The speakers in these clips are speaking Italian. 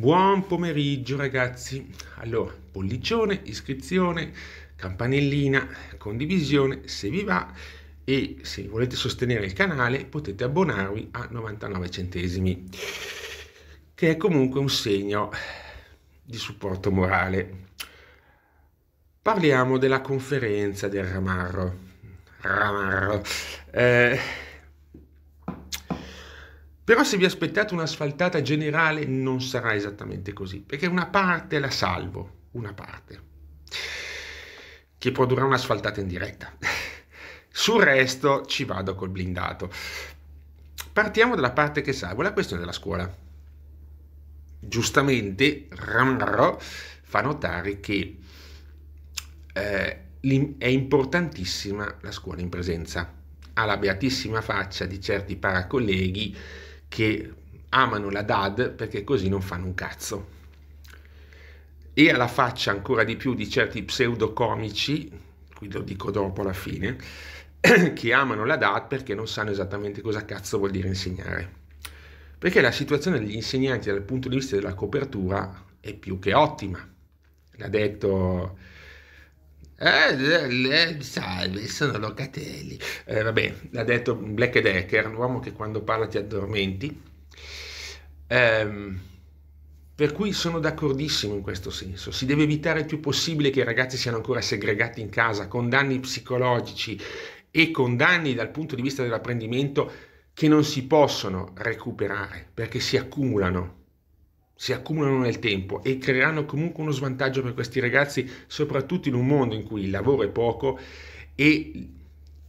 Buon pomeriggio ragazzi. Allora, pollicione, iscrizione, campanellina, condivisione se vi va e se volete sostenere il canale potete abbonarvi a 99 centesimi, che è comunque un segno di supporto morale. Parliamo della conferenza del Ramarro. Ramarro. Eh, però se vi aspettate un'asfaltata generale non sarà esattamente così, perché una parte la salvo, una parte, che produrrà un'asfaltata in diretta. Sul resto ci vado col blindato. Partiamo dalla parte che salvo, la questione della scuola. Giustamente Ramro fa notare che eh, è importantissima la scuola in presenza. Ha la beatissima faccia di certi paracolleghi che amano la DAD perché così non fanno un cazzo. E alla faccia ancora di più di certi pseudocomici, qui lo dico dopo alla fine, che amano la DAD perché non sanno esattamente cosa cazzo vuol dire insegnare. Perché la situazione degli insegnanti dal punto di vista della copertura è più che ottima. L'ha detto eh, eh, salve, sono Locatelli. Eh, vabbè, l'ha detto Black Decker, un uomo che quando parla ti addormenti. Ehm, per cui sono d'accordissimo in questo senso. Si deve evitare il più possibile che i ragazzi siano ancora segregati in casa con danni psicologici e con danni dal punto di vista dell'apprendimento che non si possono recuperare perché si accumulano si accumulano nel tempo e creeranno comunque uno svantaggio per questi ragazzi, soprattutto in un mondo in cui il lavoro è poco e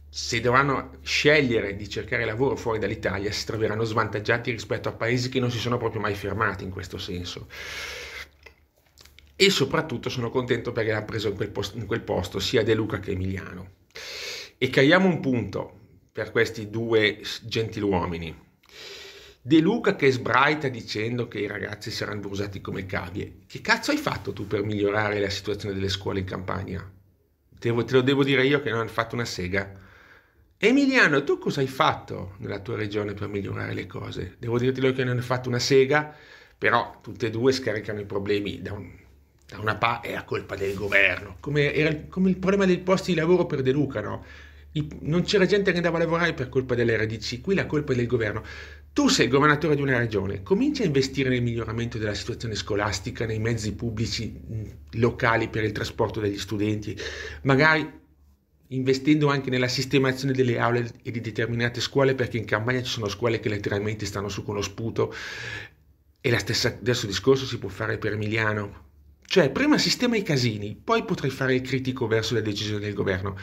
se dovranno scegliere di cercare lavoro fuori dall'Italia si troveranno svantaggiati rispetto a paesi che non si sono proprio mai fermati in questo senso. E soprattutto sono contento perché l'ha preso in quel, posto, in quel posto sia De Luca che Emiliano. E caiamo un punto per questi due gentiluomini De Luca che sbraita dicendo che i ragazzi saranno usati come cavie. Che cazzo hai fatto tu per migliorare la situazione delle scuole in campagna? Te, te lo devo dire io che non hanno fatto una sega. Emiliano, tu cosa hai fatto nella tua regione per migliorare le cose? Devo dirti che non hanno fatto una sega, però tutte e due scaricano i problemi da, un, da una parte, è la colpa del governo, come, era, come il problema dei posti di lavoro per De Luca, no? I, non c'era gente che andava a lavorare per colpa dell'RDC, qui la colpa è del governo. Tu sei governatore di una regione, comincia a investire nel miglioramento della situazione scolastica, nei mezzi pubblici mm, locali per il trasporto degli studenti, magari investendo anche nella sistemazione delle aule e di determinate scuole, perché in campagna ci sono scuole che letteralmente stanno su con lo sputo e lo stesso discorso si può fare per Emiliano. Cioè, prima sistema i casini, poi potrai fare il critico verso le decisioni del governo.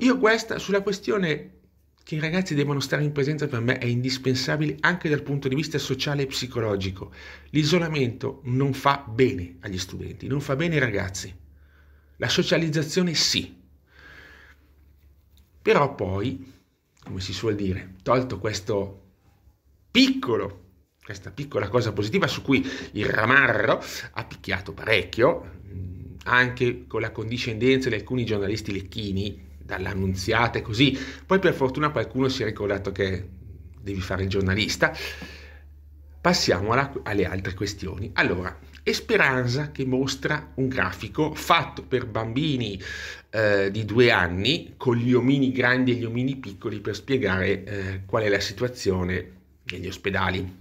io questa, sulla questione che i ragazzi devono stare in presenza per me è indispensabile anche dal punto di vista sociale e psicologico. L'isolamento non fa bene agli studenti, non fa bene ai ragazzi. La socializzazione sì. Però poi, come si suol dire, tolto questo piccolo, questa piccola cosa positiva su cui il ramarro ha picchiato parecchio, anche con la condiscendenza di alcuni giornalisti lecchini, dall'annunziata e così. Poi per fortuna qualcuno si è ricordato che devi fare il giornalista. Passiamo alla, alle altre questioni. Allora, Esperanza che mostra un grafico fatto per bambini eh, di due anni con gli omini grandi e gli omini piccoli per spiegare eh, qual è la situazione negli ospedali.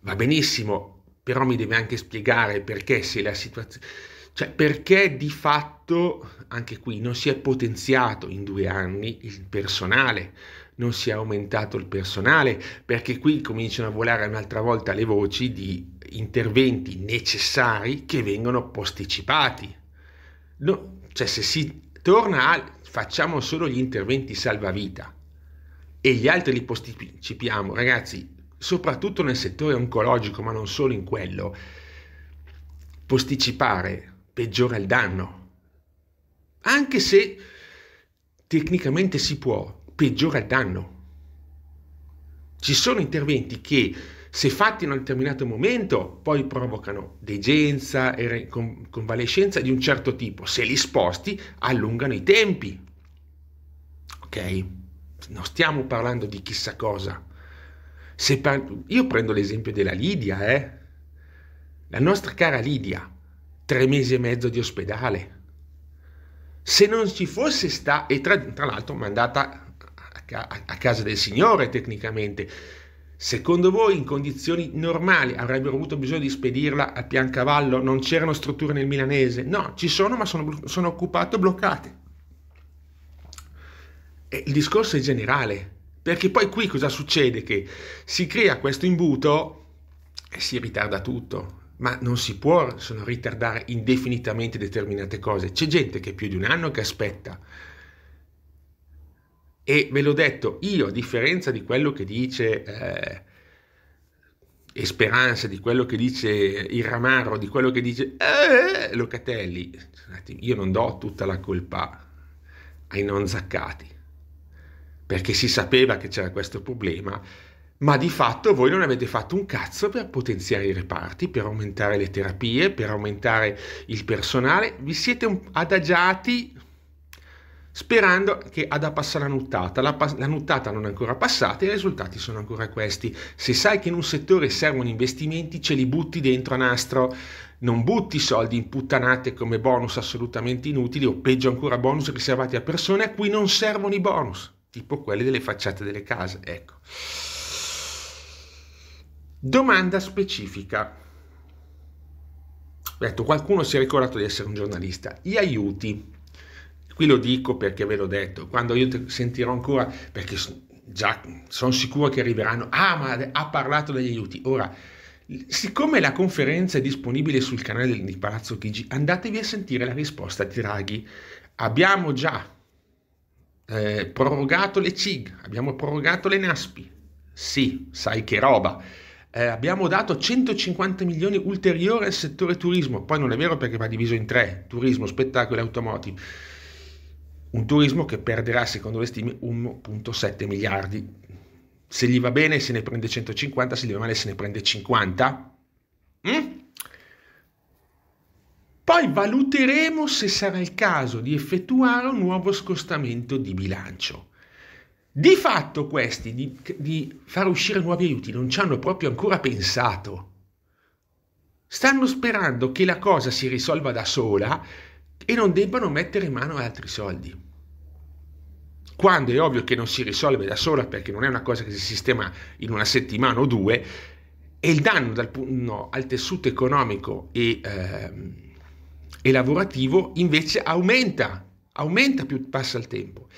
Va benissimo, però mi deve anche spiegare perché se la situazione cioè, perché di fatto, anche qui, non si è potenziato in due anni il personale, non si è aumentato il personale, perché qui cominciano a volare un'altra volta le voci di interventi necessari che vengono posticipati. No, cioè, se si torna a facciamo solo gli interventi salvavita e gli altri li posticipiamo, ragazzi, soprattutto nel settore oncologico, ma non solo in quello, posticipare peggiora il danno. Anche se tecnicamente si può, peggiora il danno. Ci sono interventi che se fatti in un determinato momento, poi provocano degenza e convalescenza di un certo tipo. Se li sposti, allungano i tempi. Ok? Non stiamo parlando di chissà cosa. Par... Io prendo l'esempio della Lidia, eh? La nostra cara Lidia tre mesi e mezzo di ospedale. Se non ci fosse stata, e tra, tra l'altro mandata a, ca a casa del Signore tecnicamente, Secondo voi in condizioni normali avrebbero avuto bisogno di spedirla a Piancavallo? Non c'erano strutture nel milanese? No, ci sono ma sono, sono occupate o bloccate. E il discorso è generale, perché poi qui cosa succede? Che si crea questo imbuto e si ritarda tutto ma non si può ritardare indefinitamente determinate cose. C'è gente che è più di un anno che aspetta. E ve l'ho detto, io a differenza di quello che dice eh, Esperanza, di quello che dice il Ramaro, di quello che dice eh, Locatelli, io non do tutta la colpa ai non zaccati, perché si sapeva che c'era questo problema ma di fatto voi non avete fatto un cazzo per potenziare i reparti, per aumentare le terapie, per aumentare il personale, vi siete adagiati sperando che ad passa la nuttata. La, la, nuttata non è ancora passata e i risultati sono ancora questi. Se sai che in un settore servono investimenti, ce li butti dentro a nastro. Non butti soldi in puttanate come bonus assolutamente inutili o peggio ancora bonus riservati a persone a cui non servono i bonus, tipo quelli delle facciate delle case. Ecco. Domanda specifica. Ho detto, qualcuno si è ricordato di essere un giornalista. Gli aiuti. Qui lo dico perché ve l'ho detto. Quando io sentirò ancora, perché già sono sicuro che arriveranno. Ah, ma ha parlato degli aiuti. Ora, siccome la conferenza è disponibile sul canale di Palazzo Chigi, andatevi a sentire la risposta di Draghi. Abbiamo già eh, prorogato le CIG, abbiamo prorogato le NASPI. Sì, sai che roba eh, abbiamo dato 150 milioni ulteriori al settore turismo, poi non è vero perché va diviso in tre, turismo, spettacolo e automotive, un turismo che perderà secondo le stime 1.7 miliardi, se gli va bene se ne prende 150, se gli va male se ne prende 50. Mm? Poi valuteremo se sarà il caso di effettuare un nuovo scostamento di bilancio. Di fatto questi di, di far uscire nuovi aiuti non ci hanno proprio ancora pensato. Stanno sperando che la cosa si risolva da sola e non debbano mettere in mano altri soldi. Quando è ovvio che non si risolve da sola perché non è una cosa che si sistema in una settimana o due e il danno dal, no, al tessuto economico e, ehm, e lavorativo invece aumenta, aumenta più passa il tempo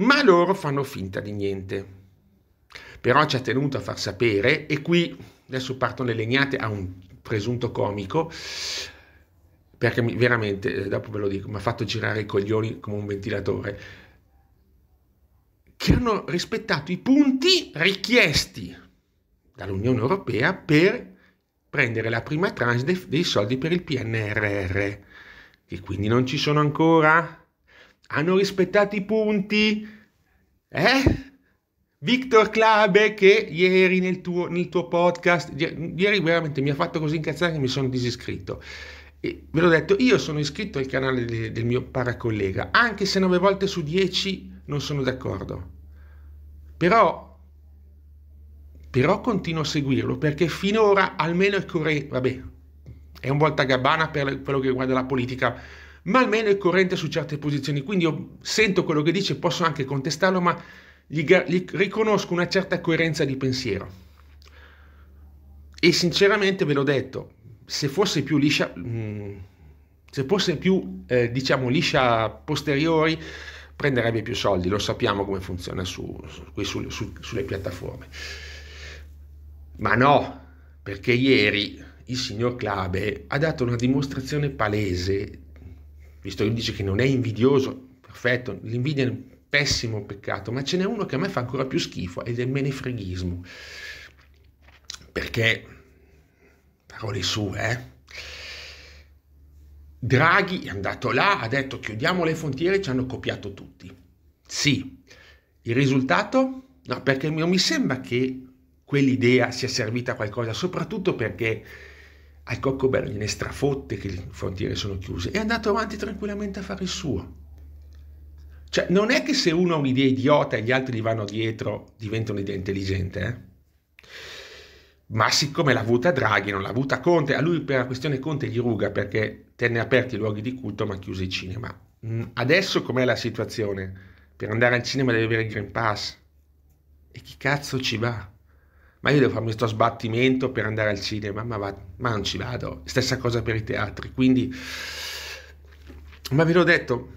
ma loro fanno finta di niente. Però ci ha tenuto a far sapere, e qui adesso parto le legnate a un presunto comico, perché mi, veramente, eh, dopo ve lo dico, mi ha fatto girare i coglioni come un ventilatore, che hanno rispettato i punti richiesti dall'Unione Europea per prendere la prima tranche dei, dei soldi per il PNRR, che quindi non ci sono ancora, hanno rispettato i punti, eh? Victor Klabe che ieri nel tuo, nel tuo podcast, ieri veramente mi ha fatto così incazzare che mi sono disiscritto. E ve l'ho detto, io sono iscritto al canale de, del mio paracollega, anche se 9 volte su 10 non sono d'accordo. Però, però continuo a seguirlo perché finora almeno è corretto. Vabbè, è un volta gabbana per quello che riguarda la politica ma almeno è corrente su certe posizioni, quindi io sento quello che dice, posso anche contestarlo, ma gli, gli riconosco una certa coerenza di pensiero. E sinceramente ve l'ho detto, se fosse più liscia, mm, se fosse più, eh, diciamo, liscia posteriori, prenderebbe più soldi, lo sappiamo come funziona su, su, su, sulle piattaforme. Ma no, perché ieri il signor Clabe ha dato una dimostrazione palese visto che dice che non è invidioso, perfetto, l'invidia è un pessimo peccato, ma ce n'è uno che a me fa ancora più schifo ed è il menefreghismo. Perché, parole sue, eh? Draghi è andato là, ha detto chiudiamo le frontiere, ci hanno copiato tutti. Sì, il risultato? No, perché non mi sembra che quell'idea sia servita a qualcosa, soprattutto perché al cocco bello gliene strafotte che le frontiere sono chiuse, è andato avanti tranquillamente a fare il suo. Cioè, non è che se uno ha un'idea idiota e gli altri gli vanno dietro, diventa un'idea intelligente, eh? Ma siccome l'ha avuta Draghi, non l'ha avuta Conte, a lui per la questione Conte gli ruga perché tenne aperti i luoghi di culto ma chiuse i cinema. Mm, adesso com'è la situazione? Per andare al cinema deve avere il Green Pass. E chi cazzo ci va? ma io devo farmi sto sbattimento per andare al cinema, ma, va, ma non ci vado. Stessa cosa per i teatri, quindi... Ma ve l'ho detto,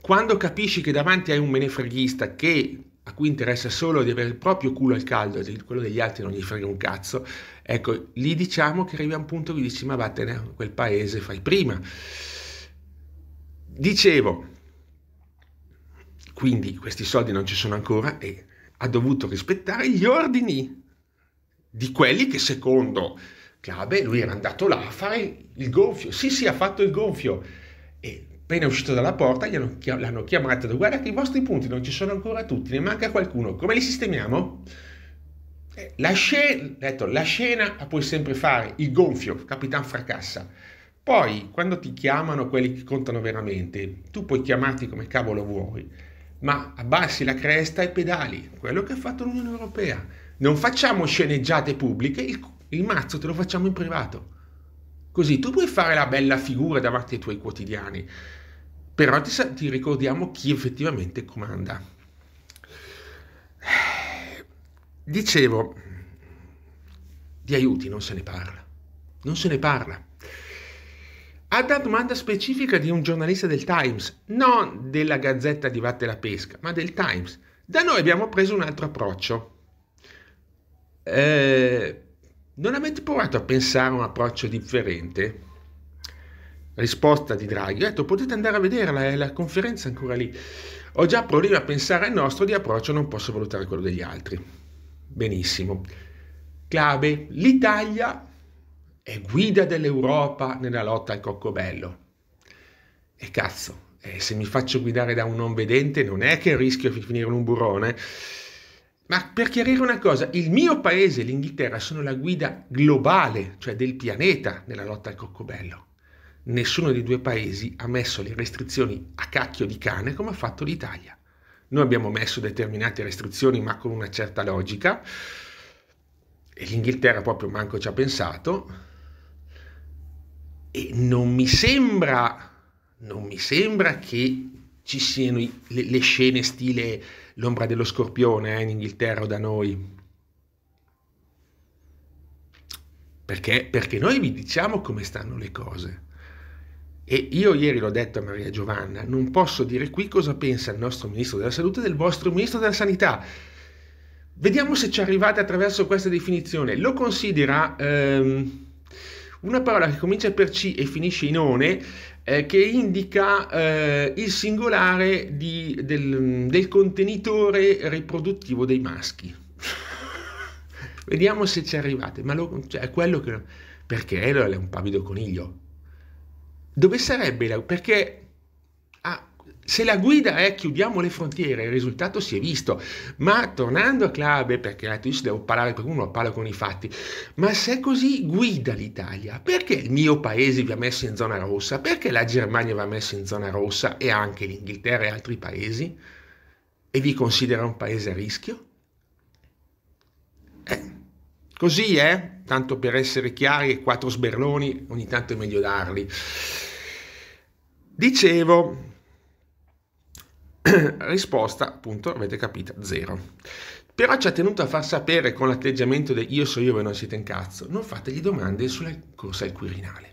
quando capisci che davanti hai un menefreghista che a cui interessa solo di avere il proprio culo al caldo e quello degli altri non gli frega un cazzo, ecco, lì diciamo che arrivi a un punto che dici ma vattene a quel paese, fai prima. Dicevo, quindi questi soldi non ci sono ancora e ha dovuto rispettare gli ordini di quelli che secondo Clabe lui era andato là a fare il gonfio. Sì, sì, ha fatto il gonfio. E appena uscito dalla porta hanno, l'hanno chiamato e detto guarda che i vostri punti non ci sono ancora tutti, ne manca qualcuno, come li sistemiamo? La, scena, detto, la scena la puoi sempre fare, il gonfio, Capitan Fracassa. Poi, quando ti chiamano quelli che contano veramente, tu puoi chiamarti come cavolo vuoi, ma abbassi la cresta e pedali, quello che ha fatto l'Unione Europea non facciamo sceneggiate pubbliche, il, il mazzo te lo facciamo in privato. Così tu puoi fare la bella figura davanti ai tuoi quotidiani, però ti, ti ricordiamo chi effettivamente comanda. Dicevo, di aiuti non se ne parla, non se ne parla. Ad una domanda specifica di un giornalista del Times, non della Gazzetta di Vatte la Pesca, ma del Times, da noi abbiamo preso un altro approccio. Eh, non avete provato a pensare a un approccio differente? Risposta di Draghi, ho detto potete andare a vederla, è la conferenza ancora lì. Ho già problemi a pensare al nostro di approccio, non posso valutare quello degli altri. Benissimo. Clave, l'Italia è guida dell'Europa nella lotta al coccobello. E cazzo, eh, se mi faccio guidare da un non vedente non è che rischio di finire in un burrone. Ma per chiarire una cosa, il mio paese, l'Inghilterra, sono la guida globale, cioè del pianeta, nella lotta al coccobello. Nessuno dei due paesi ha messo le restrizioni a cacchio di cane come ha fatto l'Italia. Noi abbiamo messo determinate restrizioni ma con una certa logica e l'Inghilterra proprio manco ci ha pensato e non mi sembra, non mi sembra che ci siano le, le scene stile l'ombra dello scorpione eh, in Inghilterra o da noi. Perché? Perché noi vi diciamo come stanno le cose. E io ieri l'ho detto a Maria Giovanna, non posso dire qui cosa pensa il nostro Ministro della Salute e del vostro Ministro della Sanità. Vediamo se ci arrivate attraverso questa definizione. Lo considera... Ehm, una parola che comincia per C e finisce in one eh, che indica eh, il singolare di, del, del contenitore riproduttivo dei maschi. Vediamo se ci arrivate, ma lo, cioè, è quello che... Perché è un pavido coniglio? Dove sarebbe? La, perché se la guida è chiudiamo le frontiere, il risultato si è visto. Ma tornando a Clave, perché eh, io ci devo parlare con uno, parlo con i fatti, ma se è così guida l'Italia, perché il mio paese vi ha messo in zona rossa? Perché la Germania vi ha messo in zona rossa e anche l'Inghilterra e altri paesi? E vi considera un paese a rischio? Eh, così è, eh? tanto per essere chiari, quattro sberloni ogni tanto è meglio darli. Dicevo, risposta, appunto, avete capito, zero. Però ci ha tenuto a far sapere con l'atteggiamento del io so io e non siete in cazzo, non fategli domande sulla corsa al Quirinale.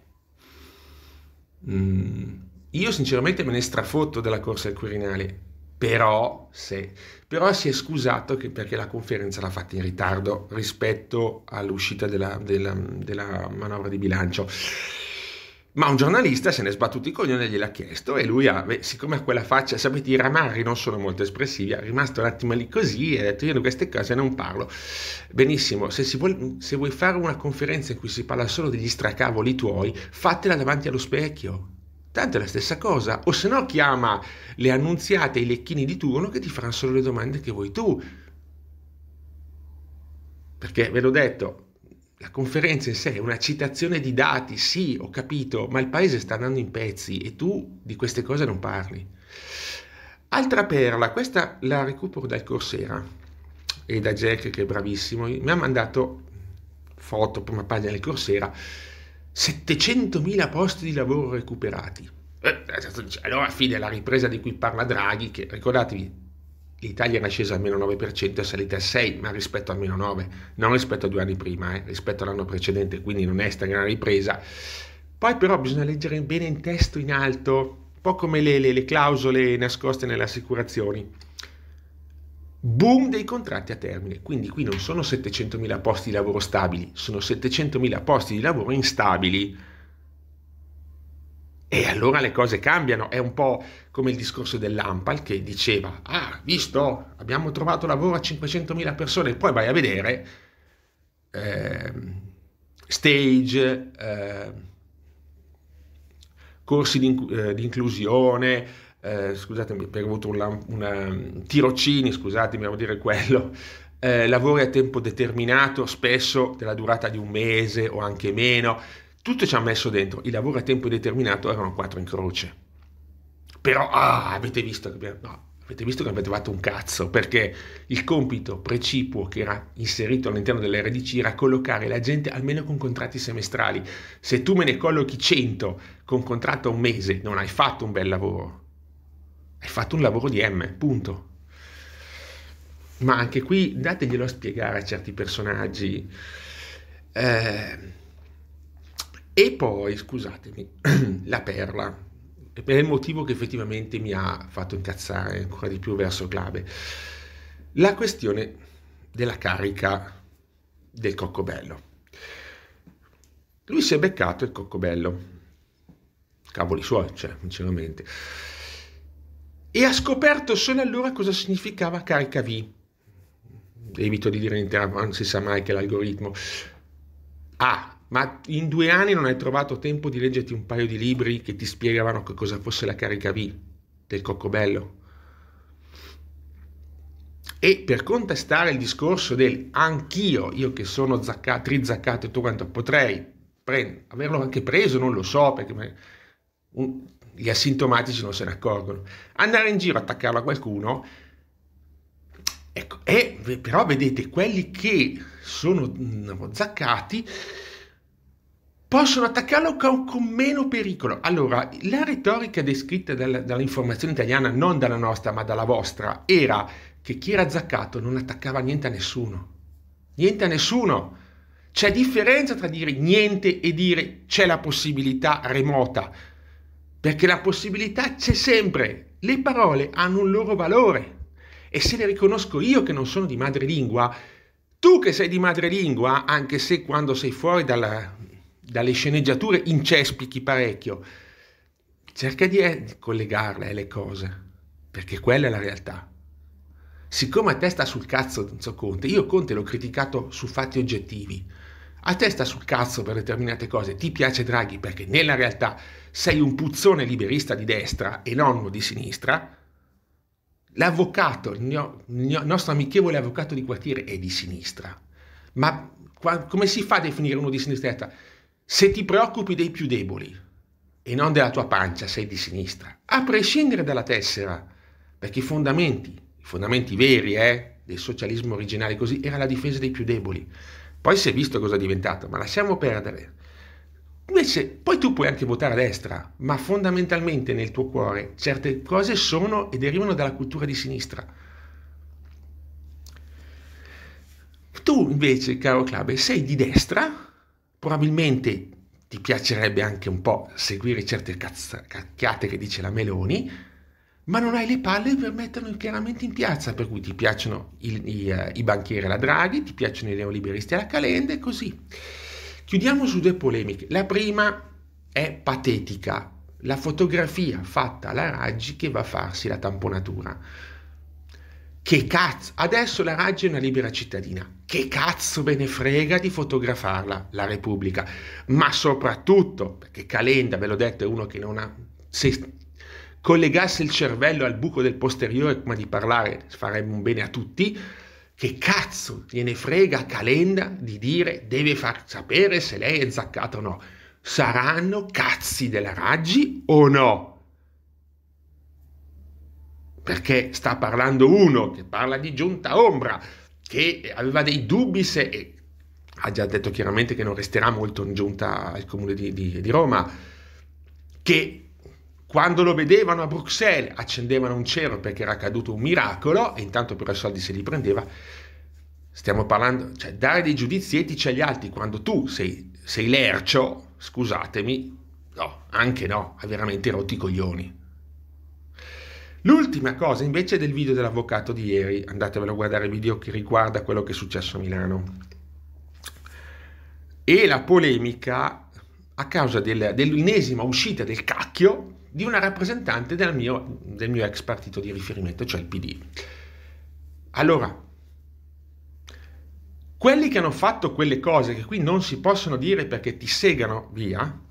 Mm, io sinceramente me ne strafotto della corsa al Quirinale, però, se, però si è scusato che, perché la conferenza l'ha fatta in ritardo rispetto all'uscita della, della, della manovra di bilancio. Ma un giornalista se ne è sbattuto i coglioni e gliel'ha chiesto e lui, ha, siccome ha quella faccia, sapete, i ramarri non sono molto espressivi, è rimasto un attimo lì così e ha detto io di queste cose non parlo. Benissimo, se, vuol, se vuoi fare una conferenza in cui si parla solo degli stracavoli tuoi, fatela davanti allo specchio. Tanto è la stessa cosa, o se no chiama le annunziate e i lecchini di turno che ti faranno solo le domande che vuoi tu. Perché ve l'ho detto, la conferenza in sé è una citazione di dati, sì, ho capito, ma il paese sta andando in pezzi e tu di queste cose non parli. Altra perla, questa la recupero dal Corsera e da Jack che è bravissimo, mi ha mandato foto, prima pagina del Corsera, 700.000 posti di lavoro recuperati. Eh, eh, allora fine la ripresa di cui parla Draghi, che ricordatevi, l'Italia era scesa al meno 9% è salita al 6%, ma rispetto al meno 9%, non rispetto a due anni prima, eh, rispetto all'anno precedente, quindi non è stata una ripresa. Poi però bisogna leggere bene in testo in alto, un po' come le, le, le clausole nascoste nelle assicurazioni. Boom dei contratti a termine, quindi qui non sono 700.000 posti di lavoro stabili, sono 700.000 posti di lavoro instabili e allora le cose cambiano, è un po' come il discorso dell'Ampal che diceva, ah, visto, abbiamo trovato lavoro a 500.000 persone, poi vai a vedere eh, stage, eh, corsi di, eh, di inclusione, eh, scusatemi, ho avuto una, una, ehm, tirocini, scusatemi, devo dire quello, eh, lavori a tempo determinato, spesso della durata di un mese o anche meno, tutto ci ha messo dentro. I lavori a tempo determinato erano quattro in croce. Però, ah, avete visto che No, avete visto che avete fatto un cazzo, perché il compito precipuo che era inserito all'interno dell'RDC era collocare la gente almeno con contratti semestrali. Se tu me ne collochi 100 con contratto a un mese, non hai fatto un bel lavoro. Hai fatto un lavoro di M, punto. Ma anche qui dateglielo a spiegare a certi personaggi. Eh, e poi, scusatemi, la perla. È il motivo che effettivamente mi ha fatto incazzare ancora di più verso Clave. La questione della carica del coccobello. Lui si è beccato il coccobello. Cavoli suoi, cioè, sinceramente. E ha scoperto solo allora cosa significava carica V. Evito di dire in termini, non si sa mai che l'algoritmo. A ah, ma in due anni non hai trovato tempo di leggerti un paio di libri che ti spiegavano che cosa fosse la carica V del coccobello. E per contestare il discorso del anch'io, io che sono zaccato, trizzaccato e tutto quanto potrei prend- averlo anche preso, non lo so, perché un, gli asintomatici non se ne accorgono. Andare in giro attaccarlo a qualcuno, ecco, e, però vedete, quelli che sono zaccati possono attaccarlo con, meno pericolo. Allora, la retorica descritta dal, dall'informazione italiana, non dalla nostra ma dalla vostra, era che chi era zaccato non attaccava niente a nessuno. Niente a nessuno. C'è differenza tra dire niente e dire c'è la possibilità remota, perché la possibilità c'è sempre. Le parole hanno un loro valore e se le riconosco io che non sono di madrelingua, tu che sei di madrelingua, anche se quando sei fuori dalla, dalle sceneggiature incespichi parecchio. Cerca di eh, collegarle eh, le cose, perché quella è la realtà. Siccome a te sta sul cazzo Enzo Conte, io Conte l'ho criticato su fatti oggettivi, a te sta sul cazzo per determinate cose, ti piace Draghi perché nella realtà sei un puzzone liberista di destra e nonno di sinistra, l'avvocato, il, mio, il nostro amichevole avvocato di quartiere è di sinistra, ma come si fa a definire uno di sinistra? Se ti preoccupi dei più deboli e non della tua pancia, sei di sinistra, a prescindere dalla tessera, perché i fondamenti, i fondamenti veri eh, del socialismo originale così, era la difesa dei più deboli. Poi si è visto cosa è diventato, ma lasciamo perdere. Invece, poi tu puoi anche votare a destra, ma fondamentalmente nel tuo cuore certe cose sono e derivano dalla cultura di sinistra. Tu invece, caro Clabe, sei di destra probabilmente ti piacerebbe anche un po' seguire certe cacchiate che dice la Meloni, ma non hai le palle per metterlo chiaramente in piazza, per cui ti piacciono il, i, eh, i, banchieri alla Draghi, ti piacciono i neoliberisti alla Calenda e così. Chiudiamo su due polemiche. La prima è patetica, la fotografia fatta alla Raggi che va a farsi la tamponatura. Che cazzo, adesso la Raggi è una libera cittadina. Che cazzo ve ne frega di fotografarla la Repubblica? Ma soprattutto, perché Calenda, ve l'ho detto, è uno che non ha... Se collegasse il cervello al buco del posteriore prima di parlare, farebbe un bene a tutti. Che cazzo gliene frega a Calenda di dire deve far sapere se lei è zaccata o no? Saranno cazzi della Raggi o no? perché sta parlando uno che parla di giunta ombra, che aveva dei dubbi se, e ha già detto chiaramente che non resterà molto in giunta al comune di, di, di Roma, che quando lo vedevano a Bruxelles accendevano un cielo perché era accaduto un miracolo e intanto però i soldi se li prendeva. Stiamo parlando, cioè dare dei giudizi etici agli altri quando tu sei, sei lercio, scusatemi, no, anche no, ha veramente rotti i coglioni. L'ultima cosa invece è del video dell'avvocato di ieri, andatevelo a guardare il video che riguarda quello che è successo a Milano. E la polemica a causa del, dell'ennesima uscita del cacchio di una rappresentante del mio, del mio ex partito di riferimento, cioè il PD. Allora, quelli che hanno fatto quelle cose che qui non si possono dire perché ti segano via,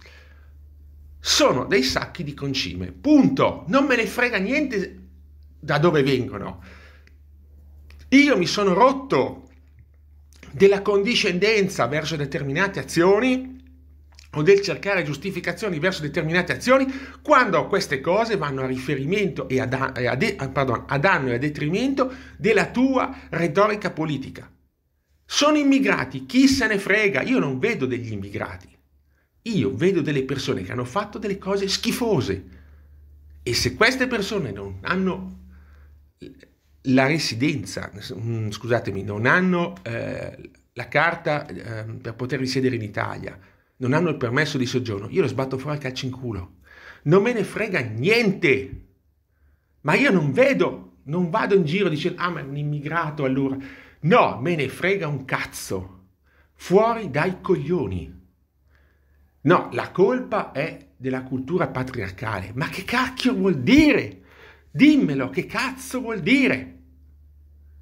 sono dei sacchi di concime. Punto. Non me ne frega niente da dove vengono. Io mi sono rotto della condiscendenza verso determinate azioni o del cercare giustificazioni verso determinate azioni quando queste cose vanno a riferimento e a, da- e a, de- pardon, a danno e a detrimento della tua retorica politica. Sono immigrati, chi se ne frega? Io non vedo degli immigrati. Io vedo delle persone che hanno fatto delle cose schifose e se queste persone non hanno la residenza, mm, scusatemi, non hanno eh, la carta eh, per poter risiedere in Italia, non hanno il permesso di soggiorno, io lo sbatto fuori a calcio in culo. Non me ne frega niente. Ma io non vedo, non vado in giro dicendo, ah ma è un immigrato allora. No, me ne frega un cazzo. Fuori dai coglioni. No, la colpa è della cultura patriarcale. Ma che cacchio vuol dire? Dimmelo, che cazzo vuol dire?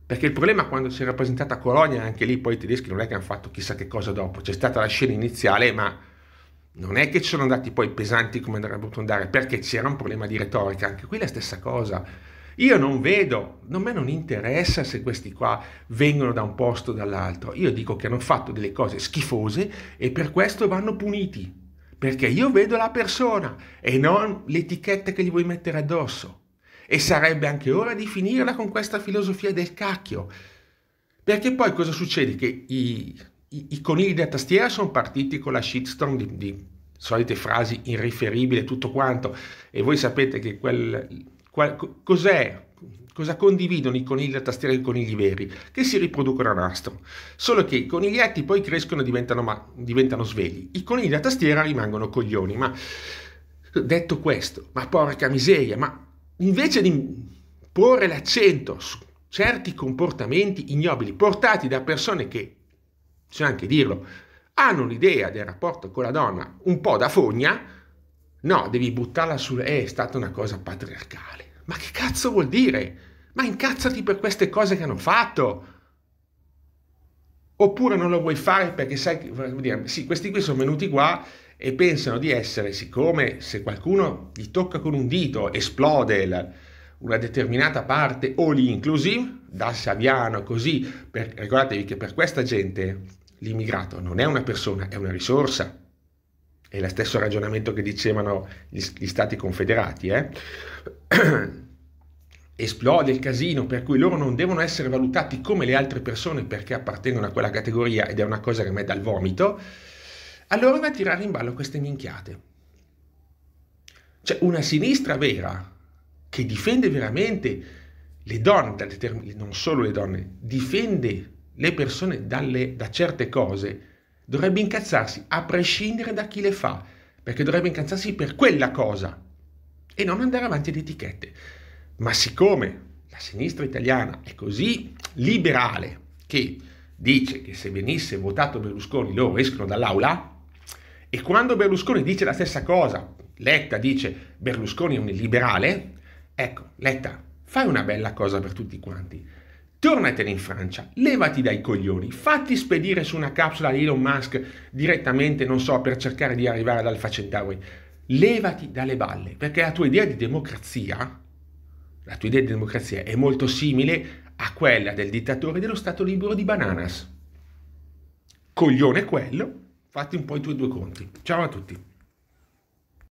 Perché il problema quando si è rappresentata a Colonia, anche lì poi i tedeschi non è che hanno fatto chissà che cosa dopo, c'è stata la scena iniziale, ma non è che ci sono andati poi pesanti come andrebbero andare, perché c'era un problema di retorica, anche qui la stessa cosa io non vedo, a me non interessa se questi qua vengono da un posto o dall'altro. Io dico che hanno fatto delle cose schifose e per questo vanno puniti. Perché io vedo la persona e non l'etichetta che gli vuoi mettere addosso. E sarebbe anche ora di finirla con questa filosofia del cacchio. Perché poi cosa succede? Che i, i, i conigli da tastiera sono partiti con la shitstorm di, di solite frasi irriferibili e tutto quanto. E voi sapete che quel cos'è, cosa condividono i conigli a tastiera e i conigli veri, che si riproducono a nastro. Solo che i coniglietti poi crescono e diventano, ma, diventano svegli. I conigli a tastiera rimangono coglioni, ma detto questo, ma porca miseria, ma invece di porre l'accento su certi comportamenti ignobili portati da persone che, bisogna anche dirlo, hanno un'idea del rapporto con la donna un po' da fogna, No, devi buttarla sul... Eh, è stata una cosa patriarcale. Ma che cazzo vuol dire? Ma incazzati per queste cose che hanno fatto! Oppure non lo vuoi fare perché sai... Dire, sì, questi qui sono venuti qua e pensano di essere, siccome se qualcuno gli tocca con un dito esplode la, una determinata parte o l'inclusive, da Saviano così, per, ricordatevi che per questa gente l'immigrato non è una persona, è una risorsa è lo stesso ragionamento che dicevano gli, gli stati confederati, eh? esplode il casino, per cui loro non devono essere valutati come le altre persone perché appartengono a quella categoria ed è una cosa che mette al vomito, allora va a tirare in ballo queste minchiate. Cioè una sinistra vera che difende veramente le donne, non solo le donne, difende le persone dalle, da certe cose, dovrebbe incazzarsi a prescindere da chi le fa, perché dovrebbe incazzarsi per quella cosa e non andare avanti ad etichette. Ma siccome la sinistra italiana è così liberale che dice che se venisse votato Berlusconi loro escono dall'aula, e quando Berlusconi dice la stessa cosa, Letta dice Berlusconi è un liberale, ecco, Letta, fai una bella cosa per tutti quanti tornatene in Francia, levati dai coglioni, fatti spedire su una capsula di Elon Musk direttamente, non so, per cercare di arrivare ad Alfa Centauri. Levati dalle balle, perché la tua idea di democrazia, la tua idea di democrazia è molto simile a quella del dittatore dello Stato libero di Bananas. Coglione quello, fatti un po' i tuoi due conti. Ciao a tutti.